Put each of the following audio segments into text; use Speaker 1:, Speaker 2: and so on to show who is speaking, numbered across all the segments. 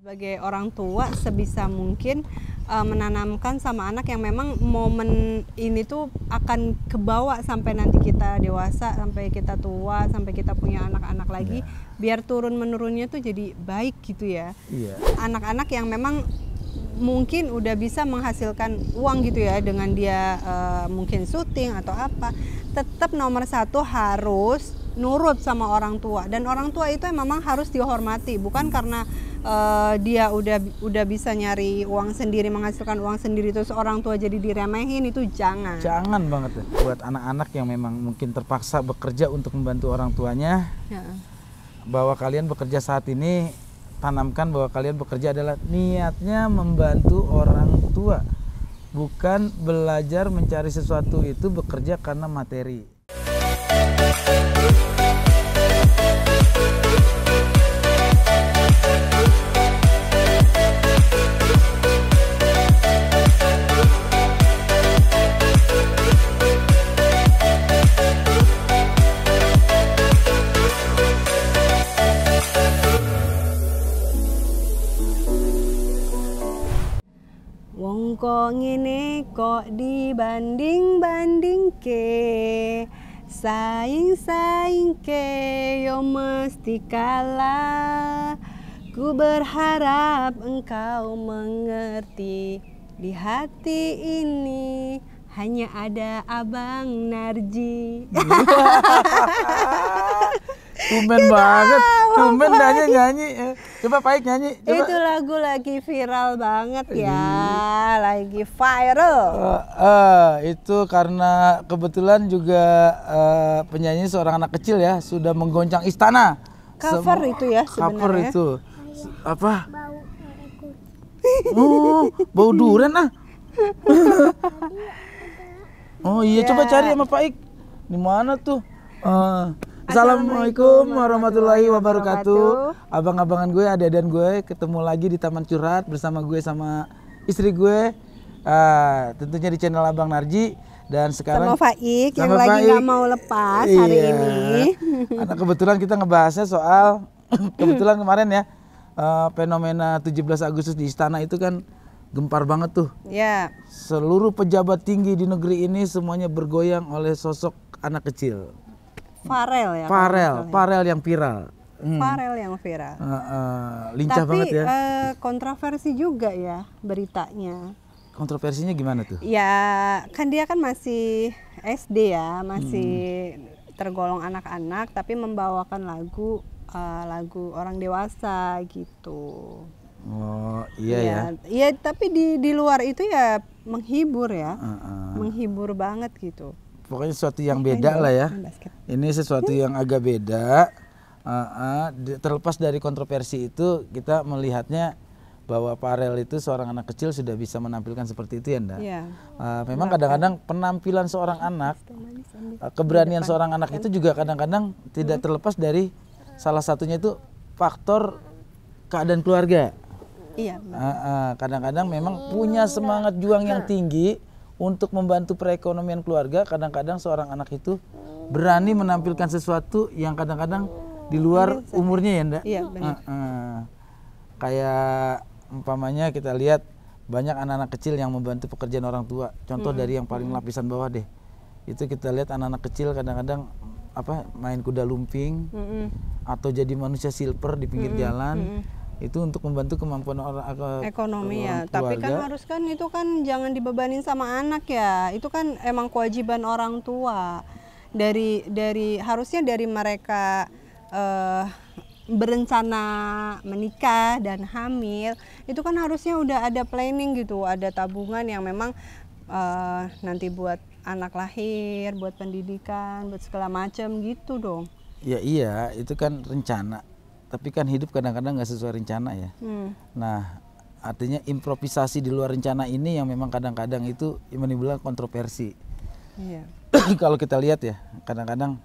Speaker 1: Sebagai orang tua sebisa mungkin uh, menanamkan sama anak yang memang momen ini tuh akan kebawa sampai nanti kita dewasa, sampai kita tua, sampai kita punya anak-anak lagi, ya. biar turun menurunnya tuh jadi baik gitu ya. Iya. Anak-anak ya. yang memang mungkin udah bisa menghasilkan uang gitu ya dengan dia uh, mungkin syuting atau apa tetap nomor satu harus nurut sama orang tua dan orang tua itu memang harus dihormati bukan karena uh, dia udah udah bisa nyari uang sendiri menghasilkan uang sendiri terus orang tua jadi diremehin itu jangan
Speaker 2: jangan banget ya. buat anak-anak yang memang mungkin terpaksa bekerja untuk membantu orang tuanya ya. bahwa kalian bekerja saat ini tanamkan bahwa kalian bekerja adalah niatnya membantu orang tua bukan belajar mencari sesuatu itu bekerja karena materi. Thank you.
Speaker 1: Kok dibanding-banding ke Saing-saing ke yo mesti kalah Ku berharap engkau mengerti Di hati ini hanya ada Abang Narji
Speaker 2: Tumben banget, tumben nyanyi-nyanyi Coba Paik nyanyi. Coba. Itu
Speaker 1: lagu lagi viral banget ya, lagi viral. Uh,
Speaker 2: uh, itu karena kebetulan juga uh, penyanyi seorang anak kecil ya sudah menggoncang istana. Cover Sem itu ya sebenarnya. Cover itu apa? oh, bau duren ah. oh iya, yeah. coba ya. cari sama Pak Ik. Di mana tuh? Uh, Assalamualaikum warahmatullahi wabarakatuh. Abang-abangan gue, ada dan gue ketemu lagi di Taman Curhat bersama gue sama istri gue. Uh, tentunya di channel Abang Narji dan sekarang sama Faik sama yang Faik. lagi nggak mau
Speaker 1: lepas iya. hari ini.
Speaker 2: Karena kebetulan kita ngebahasnya soal kebetulan kemarin ya uh, fenomena 17 Agustus di istana itu kan gempar banget tuh. Ya. Seluruh pejabat tinggi di negeri ini semuanya bergoyang oleh sosok anak kecil.
Speaker 1: Farel ya. Farel,
Speaker 2: Farel yang viral. Hmm. Farel yang viral. Uh, uh, lincah Tapi, banget ya. Tapi uh,
Speaker 1: eh, kontroversi juga ya beritanya.
Speaker 2: Kontroversinya gimana tuh?
Speaker 1: Ya, kan dia kan masih SD ya, masih hmm. tergolong anak-anak tapi membawakan lagu uh, lagu orang dewasa gitu.
Speaker 2: Oh iya ya.
Speaker 1: Iya ya, tapi di di luar itu ya menghibur ya, uh, uh. menghibur banget gitu
Speaker 2: pokoknya sesuatu yang beda lah ya. Ini sesuatu yang agak beda. Uh, uh, terlepas dari kontroversi itu, kita melihatnya bahwa Parel itu seorang anak kecil sudah bisa menampilkan seperti itu ya, Nda. Ya. Uh, memang kadang-kadang penampilan seorang anak, keberanian seorang anak itu juga kadang-kadang tidak hmm. terlepas dari salah satunya itu faktor keadaan keluarga. Iya. Uh, uh, kadang-kadang memang hmm, punya iya. semangat juang yang nah. tinggi untuk membantu perekonomian keluarga kadang-kadang seorang anak itu berani menampilkan sesuatu yang kadang-kadang di luar iya, umurnya ya ndak iya, benar. Uh, uh. kayak umpamanya kita lihat banyak anak-anak kecil yang membantu pekerjaan orang tua contoh hmm. dari yang paling lapisan bawah deh itu kita lihat anak-anak kecil kadang-kadang apa main kuda lumping hmm. atau jadi manusia silver di pinggir hmm. jalan hmm itu untuk membantu kemampuan orang eh, ekonomi ya tapi kan harus
Speaker 1: kan itu kan jangan dibebanin sama anak ya itu kan emang kewajiban orang tua dari dari harusnya dari mereka uh, berencana menikah dan hamil itu kan harusnya udah ada planning gitu ada tabungan yang memang uh, nanti buat anak lahir buat pendidikan buat segala macam gitu dong
Speaker 2: ya iya itu kan rencana tapi kan hidup kadang-kadang nggak sesuai rencana ya. Hmm. Nah, artinya improvisasi di luar rencana ini yang memang kadang-kadang itu menimbulkan kontroversi. Yeah. Iya. Kalau kita lihat ya, kadang-kadang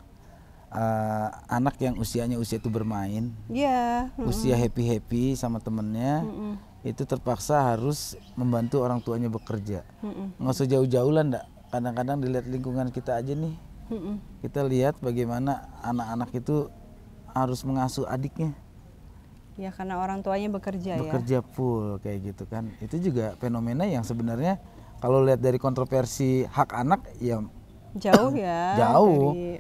Speaker 2: uh, anak yang usianya usia itu bermain,
Speaker 1: yeah. -hmm. usia happy
Speaker 2: happy sama temennya, -hmm. itu terpaksa harus membantu orang tuanya bekerja. Mm -hmm. Nggak usah jauh-jauh lah, ndak. Kadang-kadang dilihat lingkungan kita aja nih, mm -mm. kita lihat bagaimana anak-anak itu harus mengasuh adiknya
Speaker 1: ya karena orang tuanya bekerja, bekerja ya bekerja
Speaker 2: full kayak gitu kan itu juga fenomena yang sebenarnya kalau lihat dari kontroversi hak anak ya
Speaker 1: jauh ya jauh dari...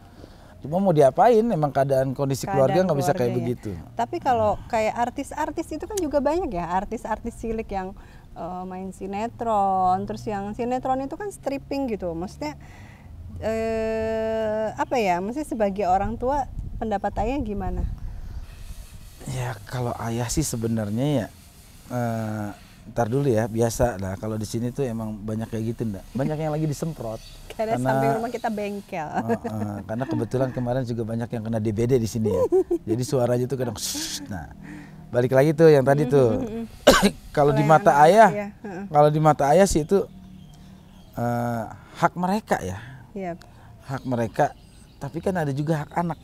Speaker 2: cuma mau diapain emang keadaan kondisi keadaan keluarga nggak bisa kayak ya. begitu
Speaker 1: tapi kalau kayak artis-artis itu kan juga banyak ya artis-artis cilik yang uh, main sinetron terus yang sinetron itu kan stripping gitu maksudnya eh, apa ya mesti sebagai orang tua pendapat ayah gimana?
Speaker 2: Ya kalau ayah sih sebenarnya ya uh, ntar dulu ya biasa lah kalau di sini tuh emang banyak kayak gitu ndak banyak yang lagi disemprot karena, karena sampai rumah
Speaker 1: kita bengkel uh, uh,
Speaker 2: karena kebetulan kemarin juga banyak yang kena DBD di sini ya jadi suaranya tuh kadang shush, nah balik lagi tuh yang tadi tuh kalau di mata ayah iya. kalau di mata ayah sih itu uh, hak mereka ya yep. Iya. hak mereka tapi kan ada juga hak anak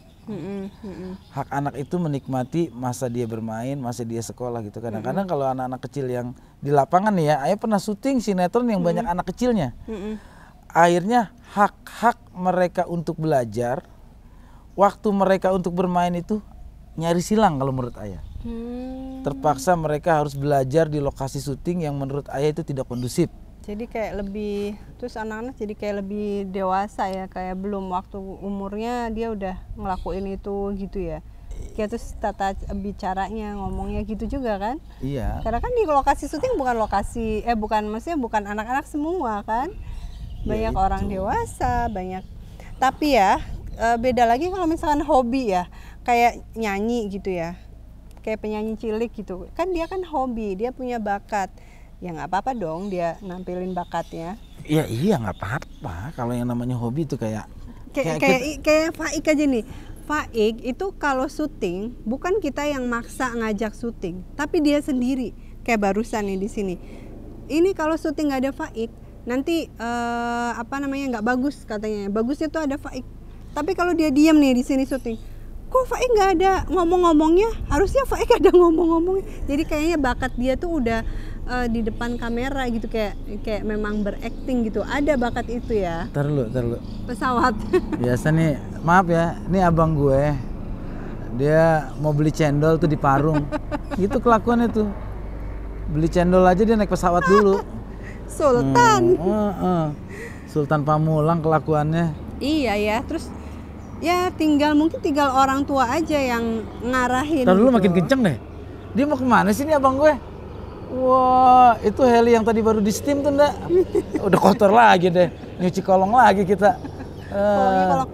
Speaker 2: Hak anak itu menikmati masa dia bermain, masa dia sekolah gitu. Kadang-kadang kalau anak-anak kecil yang di lapangan nih ya, ayah pernah syuting sinetron yang banyak anak kecilnya. Akhirnya hak-hak mereka untuk belajar, waktu mereka untuk bermain itu nyari silang kalau menurut ayah. Hmm. Terpaksa mereka harus belajar di lokasi syuting yang menurut ayah itu tidak kondusif
Speaker 1: jadi kayak lebih terus anak-anak jadi kayak lebih dewasa ya kayak belum waktu umurnya dia udah ngelakuin itu gitu ya kayak terus tata bicaranya ngomongnya gitu juga kan
Speaker 2: iya karena
Speaker 1: kan di lokasi syuting bukan lokasi eh bukan maksudnya bukan anak-anak semua kan
Speaker 2: iya, banyak ya orang dewasa
Speaker 1: banyak tapi ya eh, beda lagi kalau misalkan hobi ya kayak nyanyi gitu ya kayak penyanyi cilik gitu kan dia kan hobi dia punya bakat ya nggak apa-apa dong dia nampilin bakatnya
Speaker 2: ya iya nggak apa-apa kalau yang namanya hobi itu kayak kayak kayak, kayak,
Speaker 1: kayak Faik aja nih Faik itu kalau syuting bukan kita yang maksa ngajak syuting tapi dia sendiri kayak barusan nih di sini ini kalau syuting nggak ada Faik nanti uh, apa namanya nggak bagus katanya bagus itu ada Faik tapi kalau dia diam nih di sini syuting kok Faik nggak ada ngomong-ngomongnya harusnya Faik ada ngomong-ngomongnya jadi kayaknya bakat dia tuh udah uh, di depan kamera gitu kayak kayak memang berakting gitu ada bakat
Speaker 2: itu ya terlu terlu pesawat biasa nih maaf ya ini abang gue dia mau beli cendol tuh di Parung itu kelakuannya tuh beli cendol aja dia naik pesawat dulu Sultan hmm, uh, uh. Sultan Pamulang kelakuannya
Speaker 1: iya ya terus ya tinggal mungkin tinggal
Speaker 2: orang tua aja yang ngarahin. Tadi gitu. lu makin kenceng deh. Dia mau kemana sih nih abang gue? Wah, itu heli yang tadi baru di steam tuh ndak? Udah kotor lagi deh, nyuci kolong lagi kita.
Speaker 1: Kolongnya eh. kolong.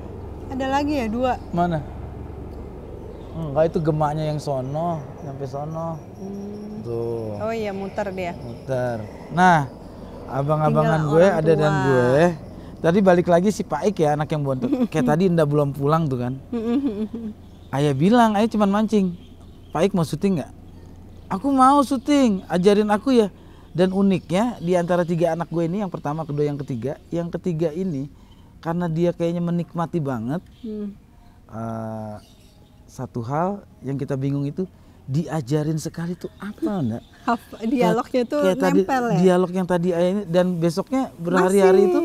Speaker 1: Ada lagi ya dua?
Speaker 2: Mana? Enggak itu gemaknya yang sono, nyampe sono. Hmm. Tuh. Oh
Speaker 1: iya muter dia.
Speaker 2: Muter. Nah, abang-abangan gue, ada dan gue Tadi balik lagi si Pak Ik ya anak yang bontot. Kayak tadi anda belum pulang tuh kan. ayah bilang, ayah cuma mancing. Pak Ik mau syuting nggak? Aku mau syuting, ajarin aku ya. Dan uniknya di antara tiga anak gue ini yang pertama, kedua, yang ketiga, yang ketiga ini karena dia kayaknya menikmati banget. Hmm. Uh, satu hal yang kita bingung itu diajarin sekali tuh apa enggak?
Speaker 1: Dialognya tuh kayak nempel ya. Dialog
Speaker 2: yang tadi ayah ini dan besoknya berhari-hari itu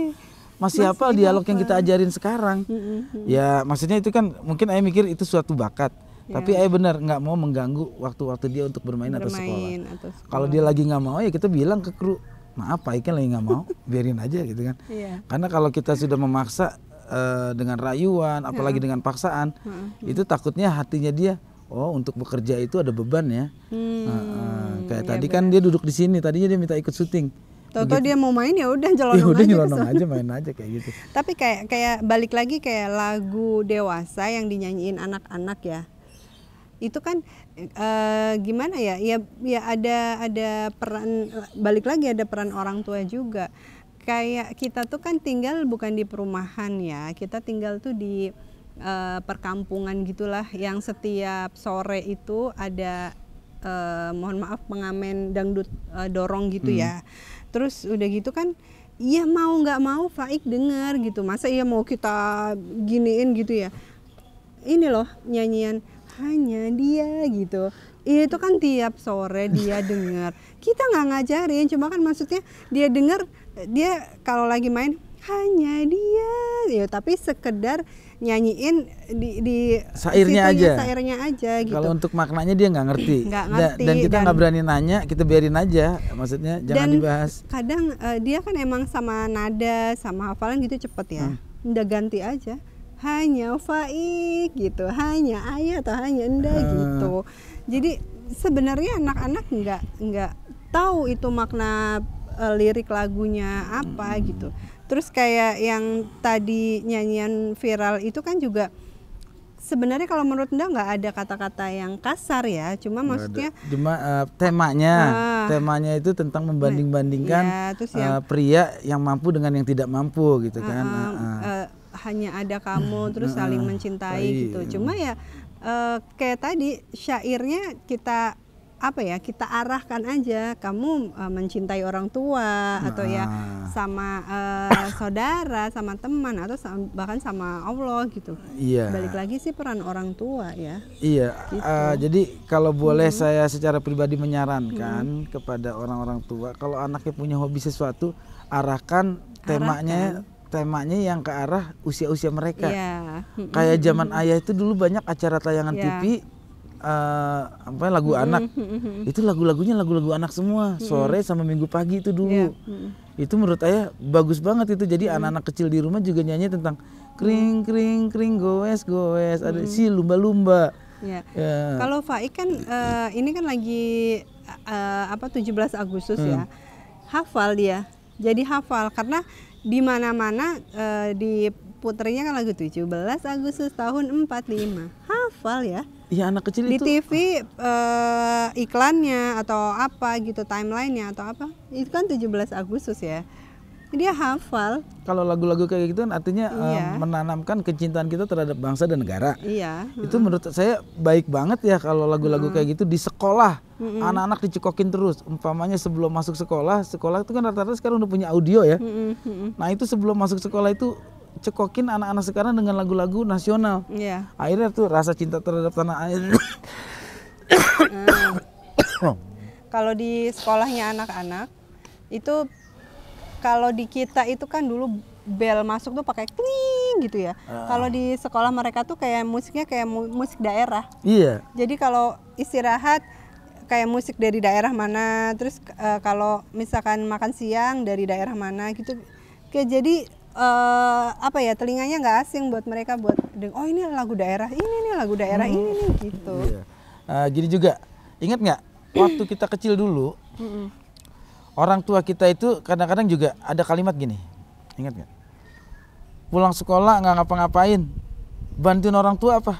Speaker 2: masih, apa? dialog yang kita ajarin sekarang. Mm-hmm. Ya maksudnya itu kan mungkin ayah mikir itu suatu bakat. Yeah. Tapi ayah benar nggak mau mengganggu waktu-waktu dia untuk bermain, bermain atau sekolah. sekolah. Kalau dia lagi nggak mau ya kita bilang ke kru, maaf Pak Ikan lagi nggak mau, biarin aja gitu kan. Yeah. Karena kalau kita sudah memaksa uh, dengan rayuan, apalagi yeah. dengan paksaan, mm-hmm. itu takutnya hatinya dia oh untuk bekerja itu ada beban ya. Hmm, uh, uh, kayak yeah, tadi bener. kan dia duduk di sini, tadinya dia minta ikut syuting. Tahu-tahu dia mau main ya udah ya nyelonong udah aja. aja main aja kayak gitu.
Speaker 1: Tapi kayak kayak balik lagi kayak lagu dewasa yang dinyanyiin anak-anak ya. Itu kan e, gimana ya? Ya ya ada ada peran balik lagi ada peran orang tua juga. Kayak kita tuh kan tinggal bukan di perumahan ya. Kita tinggal tuh di e, perkampungan gitulah yang setiap sore itu ada uh, mohon maaf pengamen dangdut uh, dorong gitu hmm. ya terus udah gitu kan ya mau nggak mau Faik dengar gitu masa iya mau kita giniin gitu ya ini loh nyanyian hanya dia gitu itu kan tiap sore dia dengar kita nggak ngajarin cuma kan maksudnya dia dengar dia kalau lagi main hanya dia ya tapi sekedar nyanyiin di, di sairnya aja sairnya aja gitu kalau untuk
Speaker 2: maknanya dia nggak ngerti ngerti dan kita nggak berani nanya kita biarin aja maksudnya jangan dan dibahas
Speaker 1: kadang uh, dia kan emang sama nada sama hafalan gitu cepet ya hmm. udah ganti aja hanya faik gitu hanya ayah atau hanya enda hmm. Eh. gitu jadi sebenarnya anak-anak nggak nggak tahu itu makna uh, lirik lagunya apa hmm. gitu Terus kayak yang tadi nyanyian viral itu kan juga sebenarnya kalau menurut Anda nggak ada kata-kata yang kasar ya, cuma maksudnya
Speaker 2: ada. cuma uh, temanya, uh, temanya itu tentang nah, membanding-bandingkan ya, uh, pria yang mampu dengan yang tidak mampu gitu uh, kan. Uh, uh. Uh,
Speaker 1: hanya ada kamu hmm, terus ah, saling mencintai iya. gitu. Cuma ya uh, kayak tadi syairnya kita apa ya kita arahkan aja kamu uh, mencintai orang tua nah. atau ya sama uh, saudara sama teman atau sama, bahkan sama Allah gitu iya balik lagi sih peran orang tua ya
Speaker 2: iya gitu. uh, jadi kalau boleh hmm. saya secara pribadi menyarankan hmm. kepada orang-orang tua kalau anaknya punya hobi sesuatu arahkan temanya arahkan temanya yang ke arah usia-usia mereka. Yeah.
Speaker 1: Kayak zaman ayah
Speaker 2: itu dulu banyak acara tayangan yeah. TV uh, apa ya, lagu mm-hmm. anak mm-hmm. itu lagu-lagunya lagu-lagu anak semua mm-hmm. sore sama minggu pagi itu dulu yeah. mm-hmm. itu menurut ayah bagus banget itu jadi mm-hmm. anak-anak kecil di rumah juga nyanyi tentang kring mm-hmm. kring kring goes goes ada mm-hmm. si lumba-lumba yeah. yeah. Kalau
Speaker 1: Faik kan uh, ini kan lagi uh, apa 17 Agustus ya. hmm. ya. Hafal dia. Jadi hafal karena di mana-mana uh, di putrinya kan lagu 17 Agustus tahun 45. Hafal ya.
Speaker 2: Iya anak kecil di itu. Di
Speaker 1: TV uh, iklannya atau apa gitu timelinenya atau apa itu kan 17 Agustus ya. Dia hafal.
Speaker 2: Kalau lagu-lagu kayak gitu kan artinya eh, iya. um, menanamkan kecintaan kita terhadap bangsa dan negara. Iya. Itu menurut saya baik banget ya kalau lagu-lagu kayak gitu di sekolah. anak Anak-anak dicekokin terus. Umpamanya sebelum masuk sekolah, sekolah itu kan rata-rata sekarang udah punya audio ya. Mm-hmm. Nah itu sebelum masuk sekolah itu cekokin anak-anak sekarang dengan lagu-lagu nasional. Yeah. Akhirnya tuh rasa cinta terhadap tanah air. hmm.
Speaker 1: Kalau di sekolahnya anak-anak itu kalau di kita itu kan dulu bel masuk tuh pakai kling gitu ya. Uh. Kalau di sekolah mereka tuh kayak musiknya kayak mu musik daerah. Iya. Yeah. Jadi kalau istirahat kayak musik dari daerah mana, terus uh, kalau misalkan makan siang dari daerah mana gitu. Kayak jadi uh, apa ya telinganya nggak asing buat mereka buat oh ini lagu daerah ini nih lagu daerah hmm. ini nih gitu
Speaker 2: iya. uh, gini juga ingat nggak waktu kita kecil dulu orang tua kita itu kadang-kadang juga ada kalimat gini ingat nggak pulang sekolah nggak ngapa-ngapain bantuin orang tua apa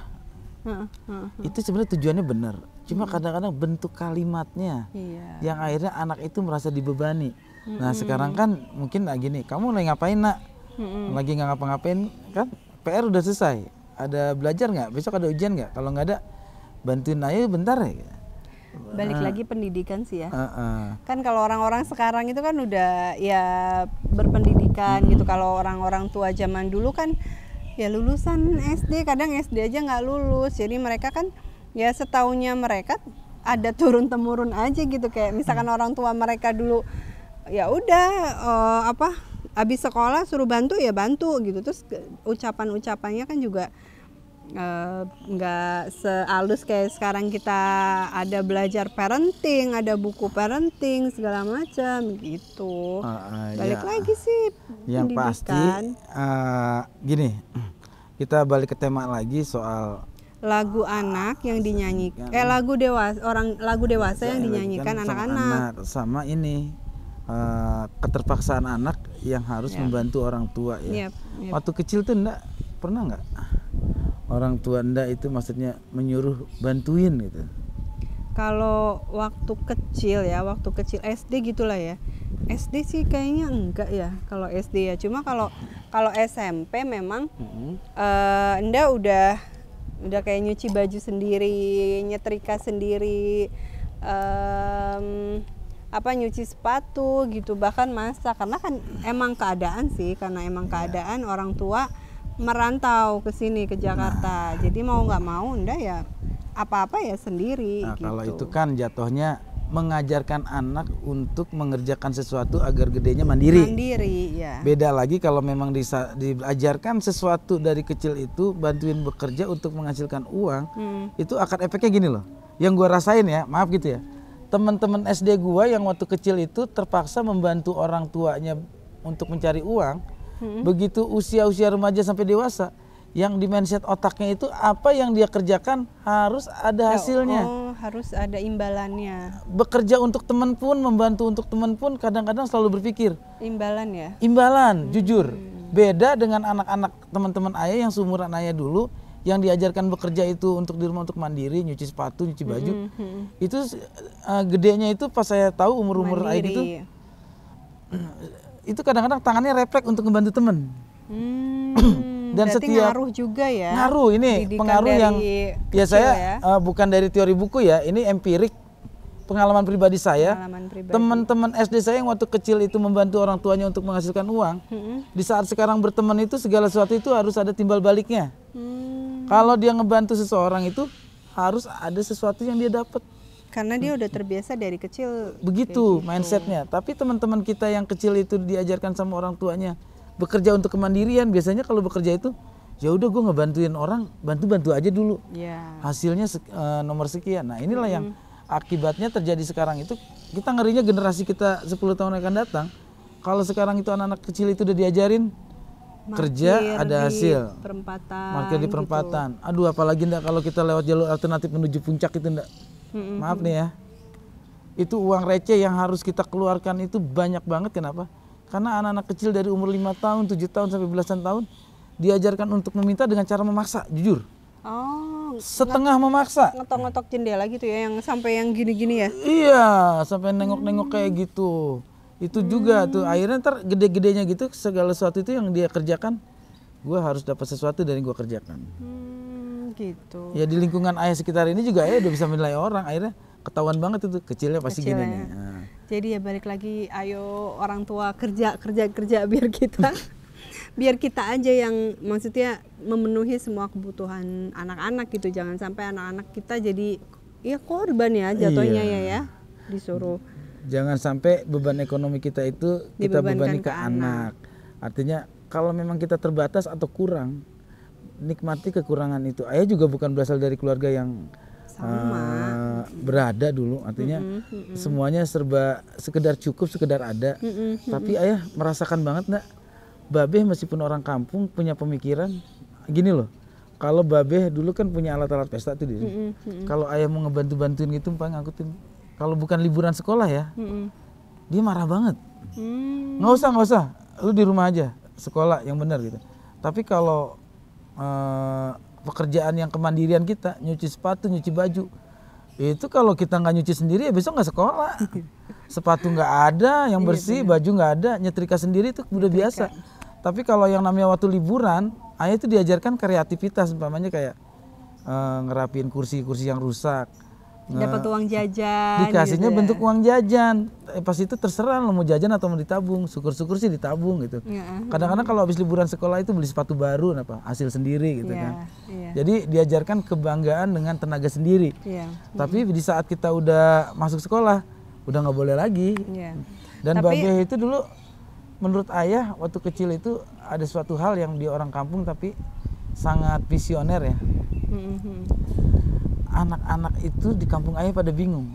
Speaker 2: itu sebenarnya tujuannya benar cuma kadang-kadang bentuk kalimatnya iya. yang akhirnya anak itu merasa dibebani nah sekarang kan mungkin nah gini kamu lagi ngapain nak hmm. lagi nggak ngapa-ngapain kan PR udah selesai ada belajar nggak besok ada ujian nggak kalau nggak ada bantuin ayo bentar ya balik uh, lagi
Speaker 1: pendidikan sih ya uh, uh. kan kalau orang-orang sekarang itu kan udah ya berpendidikan hmm. gitu kalau orang-orang tua zaman dulu kan ya lulusan SD kadang SD aja nggak lulus jadi mereka kan ya setahunya mereka ada turun temurun aja gitu kayak misalkan hmm. orang tua mereka dulu ya udah uh, apa abis sekolah suruh bantu ya bantu gitu terus ucapan-ucapannya kan juga eh, nggak uh, sealus kayak sekarang kita ada belajar parenting, ada buku parenting segala macam gitu. Uh, uh, balik ya. lagi sih
Speaker 2: yang pasti uh, gini kita balik ke tema lagi soal
Speaker 1: lagu uh, anak yang iya, dinyanyikan iya. eh lagu dewasa orang lagu dewasa yang iya, dinyanyikan anak anak.
Speaker 2: sama ini uh, keterpaksaan anak yang harus yeah. membantu orang tua ya. Yep, yep. Waktu kecil tuh ndak pernah nggak orang tua ndak itu maksudnya menyuruh bantuin gitu.
Speaker 1: Kalau waktu kecil ya, waktu kecil SD gitulah ya. SD sih kayaknya enggak ya kalau SD ya. Cuma kalau kalau SMP memang mm -hmm. uh, eh, Nda udah udah kayak nyuci baju sendiri, nyetrika sendiri, uh, apa nyuci sepatu gitu bahkan masak karena kan emang keadaan sih karena emang iya. keadaan orang tua merantau ke sini ke Jakarta nah. jadi mau nggak mau ndak ya apa-apa ya sendiri nah, gitu. kalau itu kan
Speaker 2: jatuhnya mengajarkan anak untuk mengerjakan sesuatu agar gedenya mandiri.
Speaker 1: Mandiri, ya.
Speaker 2: Beda lagi kalau memang disa, diajarkan sesuatu dari kecil itu bantuin bekerja untuk menghasilkan uang, hmm. itu akan efeknya gini loh. Yang gue rasain ya, maaf gitu ya teman-teman SD gua yang waktu kecil itu terpaksa membantu orang tuanya untuk mencari uang. Hmm. Begitu usia-usia remaja sampai dewasa, yang di mindset otaknya itu apa yang dia kerjakan harus ada ya hasilnya. Oh,
Speaker 1: harus ada imbalannya.
Speaker 2: Bekerja untuk teman pun, membantu untuk teman pun kadang-kadang selalu berpikir
Speaker 1: imbalan ya.
Speaker 2: Imbalan, hmm. jujur. Beda dengan anak-anak teman-teman ayah yang seumuran ayah dulu yang diajarkan bekerja itu untuk di rumah untuk mandiri, nyuci sepatu, nyuci baju. Mm -hmm. Itu uh, gedenya itu pas saya tahu umur-umur Aidi itu itu kadang-kadang tangannya refleks untuk membantu temen. Mm. Dan setiap ngaruh
Speaker 1: juga ya. Ngaruh ini pengaruh yang ya saya ya. Uh,
Speaker 2: bukan dari teori buku ya, ini empirik pengalaman pribadi saya, teman-teman SD saya yang waktu kecil itu membantu orang tuanya untuk menghasilkan uang, hmm. di saat sekarang berteman itu segala sesuatu itu harus ada timbal baliknya. Hmm. Kalau dia ngebantu seseorang itu harus ada sesuatu yang dia dapat. Karena dia udah terbiasa dari kecil. Begitu gitu. mindsetnya. Tapi teman-teman kita yang kecil itu diajarkan sama orang tuanya bekerja untuk kemandirian. Biasanya kalau bekerja itu ya udah gue ngebantuin orang bantu bantu aja dulu yeah. hasilnya uh, nomor sekian nah inilah mm -hmm. yang Akibatnya terjadi sekarang itu kita ngerinya generasi kita 10 tahun akan datang. Kalau sekarang itu anak-anak kecil itu udah diajarin Markir kerja ada hasil. Perempatan. Markir di gitu. perempatan. Gitu. Aduh apalagi ndak kalau kita lewat jalur alternatif menuju puncak itu ndak. Hmm, Maaf nih ya. Itu uang receh yang harus kita keluarkan itu banyak banget kenapa? Karena anak-anak kecil dari umur 5 tahun, 7 tahun sampai belasan tahun diajarkan untuk meminta dengan cara memaksa, jujur.
Speaker 1: Oh setengah
Speaker 2: memaksa ngetok-ngetok jendela gitu ya yang sampai yang gini-gini ya iya sampai nengok-nengok hmm. kayak gitu itu hmm. juga tuh akhirnya ntar gede-gedenya gitu segala sesuatu itu yang dia kerjakan gue harus dapat sesuatu dari gue kerjakan
Speaker 1: hmm, gitu
Speaker 2: ya di lingkungan ayah sekitar ini juga ya udah bisa menilai orang akhirnya ketahuan banget itu kecilnya pasti kecilnya. gini nih. Nah.
Speaker 1: Jadi ya balik lagi ayo orang tua kerja kerja kerja biar kita biar kita aja yang maksudnya memenuhi semua kebutuhan anak-anak gitu jangan sampai anak-anak kita jadi ya korban ya jatuhnya iya. ya ya disuruh
Speaker 2: jangan sampai beban ekonomi kita itu kita bebani ke, ke anak. anak artinya kalau memang kita terbatas atau kurang nikmati kekurangan itu ayah juga bukan berasal dari keluarga yang sama uh, berada dulu artinya mm -hmm, semuanya serba sekedar cukup sekedar ada mm -hmm, tapi ayah merasakan banget nggak Babeh meskipun orang kampung punya pemikiran gini loh. Kalau Babeh dulu kan punya alat-alat pesta tuh dia. Kalau ayah mau ngebantu-bantuin gitu, Pak ngangkutin. Kalau bukan liburan sekolah ya, mm -hmm. dia marah banget. Hmm. Nggak usah, nggak usah. Lu di rumah aja, sekolah yang benar gitu. Tapi kalau uh, pekerjaan yang kemandirian kita, nyuci sepatu, nyuci baju, itu kalau kita nggak nyuci sendiri ya besok nggak sekolah sepatu nggak ada yang iya, bersih baju nggak ada nyetrika sendiri itu udah biasa tapi kalau yang namanya waktu liburan, ayah itu diajarkan kreativitas, umpamanya kayak uh, eh, ngerapiin kursi-kursi yang rusak. Dapat uang
Speaker 1: jajan. Dikasihnya gitu ya. bentuk
Speaker 2: uang jajan. Eh, Pas itu terserah lo mau jajan atau mau ditabung. Syukur-syukur sih ditabung gitu. Iya, iya. Kadang-kadang kalau habis liburan sekolah itu beli sepatu baru, nah, apa hasil sendiri gitu yeah. kan. Yeah. Jadi diajarkan kebanggaan dengan tenaga sendiri. Yeah. Tapi di saat kita udah masuk sekolah, udah nggak boleh lagi. Yeah.
Speaker 1: Dan Tapi, itu
Speaker 2: dulu menurut ayah waktu kecil itu ada suatu hal yang di orang kampung tapi sangat visioner ya. Mm-hmm. Anak-anak mm -hmm. itu di kampung ayah pada bingung.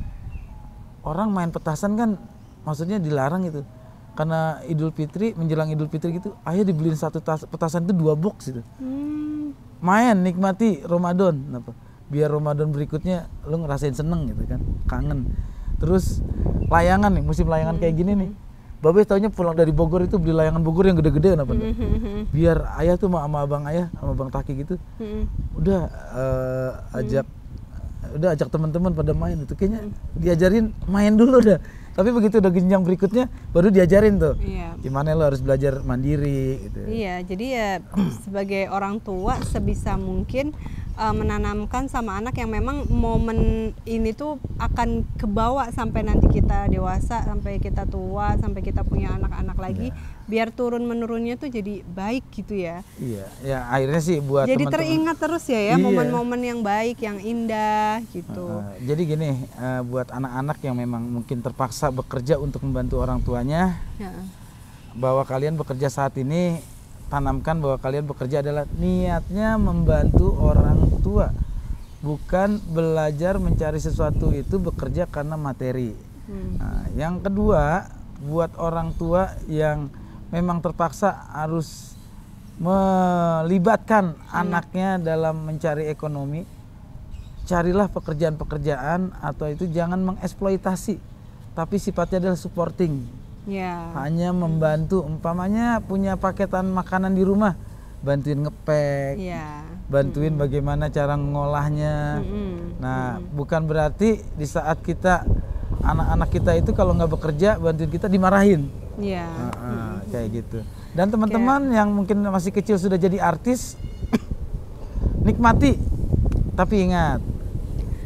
Speaker 2: Orang main petasan kan maksudnya dilarang itu. Karena Idul Fitri menjelang Idul Fitri gitu, ayah dibeliin satu tas, petasan itu dua box gitu. Mm. Main nikmati Ramadan, kenapa? Biar Ramadan berikutnya lu ngerasain seneng gitu kan, kangen. Terus layangan nih, musim layangan mm -hmm. kayak gini nih mm-hmm. Babe taunya pulang dari Bogor itu beli layangan Bogor yang gede-gede kenapa mm Biar ayah tuh sama, abang ayah sama bang Taki gitu. Udah uh, ajak udah ajak teman-teman pada main itu kayaknya diajarin main dulu dah. Tapi begitu udah genjang berikutnya baru diajarin tuh. Iya. Gimana lo harus belajar mandiri gitu.
Speaker 1: Iya, jadi ya sebagai orang tua sebisa mungkin uh, menanamkan sama anak yang memang momen ini tuh akan kebawa sampai nanti kita dewasa, sampai kita tua, sampai kita punya anak-anak lagi, ya. biar turun menurunnya tuh jadi baik gitu ya.
Speaker 2: Iya, ya akhirnya sih buat jadi teman -teman. teringat
Speaker 1: terus ya ya iya. momen-momen iya. yang baik, yang indah gitu. Uh,
Speaker 2: jadi gini, uh, buat anak-anak yang memang mungkin terpaksa bekerja untuk membantu orang tuanya, ya. bahwa kalian bekerja saat ini tanamkan bahwa kalian bekerja adalah niatnya membantu orang tua bukan belajar mencari sesuatu itu bekerja karena materi hmm. nah, yang kedua buat orang tua yang memang terpaksa harus melibatkan hmm. anaknya dalam mencari ekonomi carilah pekerjaan-pekerjaan atau itu jangan mengeksploitasi tapi sifatnya adalah supporting yeah. hanya membantu umpamanya punya paketan makanan di rumah bantuin ngepek yeah bantuin hmm. bagaimana cara ngolahnya. Hmm. Nah, hmm. bukan berarti di saat kita anak-anak kita itu kalau nggak bekerja bantuin kita dimarahin. Iya. Nah, hmm. Kayak gitu. Dan teman-teman okay. yang mungkin masih kecil sudah jadi artis, nikmati. Tapi ingat,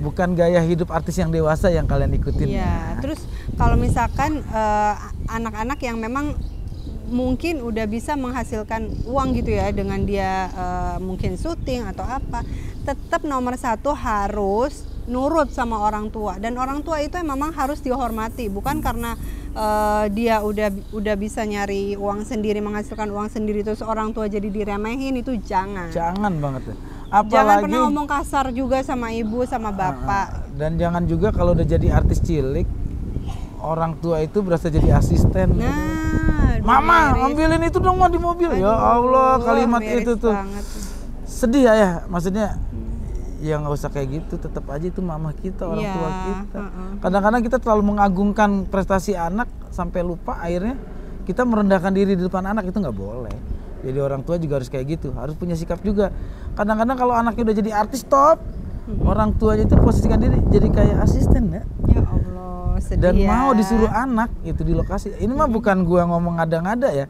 Speaker 2: bukan gaya hidup artis yang dewasa yang kalian ikutin. Iya. Nah.
Speaker 1: Terus kalau misalkan eh, anak-anak uh, anak -anak yang memang mungkin udah bisa menghasilkan uang gitu ya dengan dia uh, mungkin syuting atau apa tetap nomor satu harus nurut sama orang tua dan orang tua itu memang harus dihormati bukan karena uh, dia udah udah bisa nyari uang sendiri menghasilkan uang sendiri terus orang tua jadi diremehin itu jangan
Speaker 2: jangan banget ya apalagi jangan pernah ngomong
Speaker 1: kasar juga sama ibu sama ah, bapak ah,
Speaker 2: ah. dan jangan juga kalau udah jadi artis cilik orang tua itu berasa jadi asisten nah Mama, ambilin itu dong di mobil. ya Allah, kalimat itu tuh. Sedih ya, ya maksudnya ya nggak usah kayak gitu tetap aja itu mama kita orang iya, tua kita kadang-kadang kita terlalu mengagungkan prestasi anak sampai lupa akhirnya kita merendahkan diri di depan anak itu nggak boleh jadi orang tua juga harus kayak gitu harus punya sikap juga kadang-kadang kalau anaknya udah jadi artis top orang tuanya itu posisikan diri jadi kayak asisten ya, ya sedih dan ya. mau disuruh anak itu di lokasi ini mah bukan hmm. gua ngomong ngada-ngada ya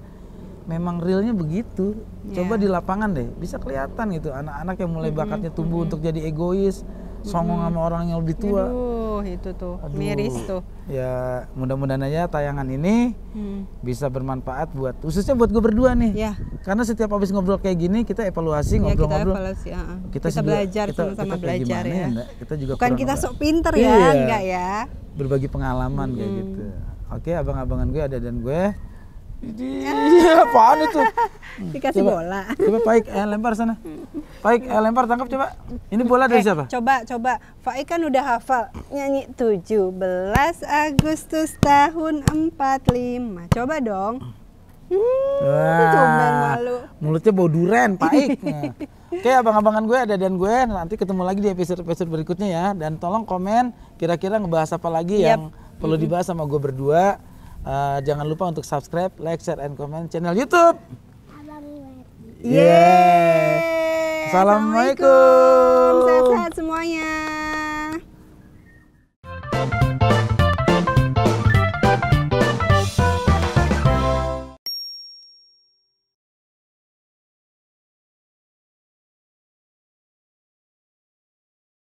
Speaker 2: memang realnya begitu yeah. coba di lapangan deh bisa kelihatan gitu anak-anak yang mulai hmm, bakatnya hmm, tumbuh mm -hmm. untuk jadi egois songong sama orang yang lebih tua.
Speaker 1: Aduh, itu tuh Aduh. miris tuh.
Speaker 2: Ya, mudah-mudahan aja tayangan ini mm. bisa bermanfaat buat khususnya buat gue berdua nih. Ya. Karena setiap habis ngobrol kayak gini kita evaluasi iya, ngobrol-ngobrol. yeah, kita, evaluasi,
Speaker 1: uh. kita, kita belajar kita, sama-sama kita belajar gimana, ya. ya.
Speaker 2: Kita juga Bukan kita sok pinter ya, iya. enggak ya berbagi pengalaman kayak gitu oke abang-abangan gue ada dan gue Iya, apaan
Speaker 1: itu? Dikasih bola.
Speaker 2: Coba Faik, eh, lempar sana. Faik, eh, lempar tangkap coba. Ini bola dari eh, siapa? Coba,
Speaker 1: coba. Faik kan udah hafal. Nyanyi 17 Agustus tahun 45. Coba dong. Hmm, Wah, malu.
Speaker 2: Mulutnya bau duren, Faik. Oke, abang-abangan gue ada dan gue nanti ketemu lagi di episode-episode berikutnya ya. Dan tolong komen kira-kira ngebahas apa lagi yep. yang perlu dibahas sama gue berdua. Uh, jangan lupa untuk subscribe, like, share, and comment channel YouTube. Yeah. Yeah. Assalamualaikum. Sehat-sehat
Speaker 1: semuanya.